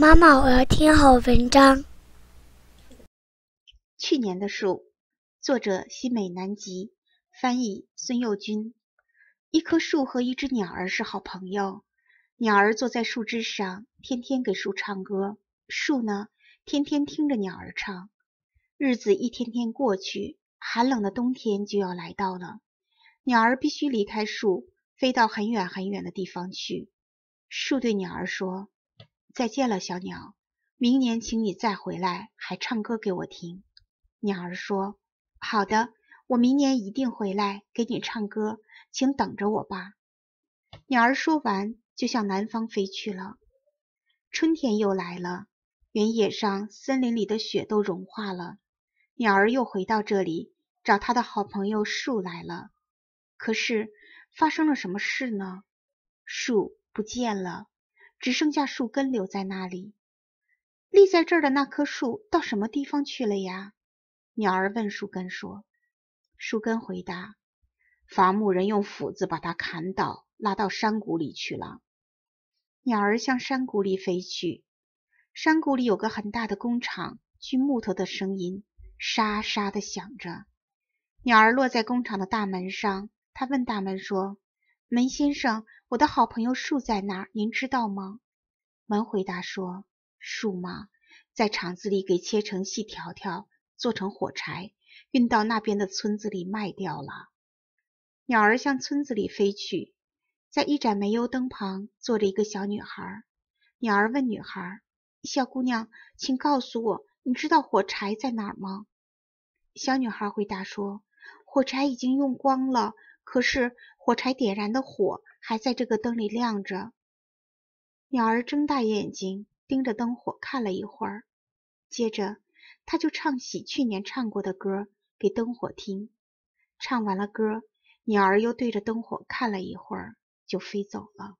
妈妈，我要听好文章。去年的树，作者西美南极，翻译孙幼军。一棵树和一只鸟儿是好朋友。鸟儿坐在树枝上，天天给树唱歌。树呢，天天听着鸟儿唱。日子一天天过去，寒冷的冬天就要来到了。鸟儿必须离开树，飞到很远很远的地方去。树对鸟儿说。再见了，小鸟。明年请你再回来，还唱歌给我听。鸟儿说：“好的，我明年一定回来给你唱歌，请等着我吧。”鸟儿说完，就向南方飞去了。春天又来了，原野上、森林里的雪都融化了。鸟儿又回到这里，找他的好朋友树来了。可是发生了什么事呢？树不见了。只剩下树根留在那里。立在这儿的那棵树到什么地方去了呀？鸟儿问树根说。树根回答：“伐木人用斧子把它砍倒，拉到山谷里去了。”鸟儿向山谷里飞去。山谷里有个很大的工厂，锯木头的声音沙沙的响着。鸟儿落在工厂的大门上，它问大门说。门先生，我的好朋友树在那儿，您知道吗？门回答说：“树吗？在厂子里给切成细条条，做成火柴，运到那边的村子里卖掉了。”鸟儿向村子里飞去，在一盏煤油灯旁坐着一个小女孩。鸟儿问女孩：“小姑娘，请告诉我，你知道火柴在哪儿吗？”小女孩回答说：“火柴已经用光了。”可是火柴点燃的火还在这个灯里亮着。鸟儿睁大眼睛盯着灯火看了一会儿，接着它就唱起去年唱过的歌给灯火听。唱完了歌，鸟儿又对着灯火看了一会儿，就飞走了。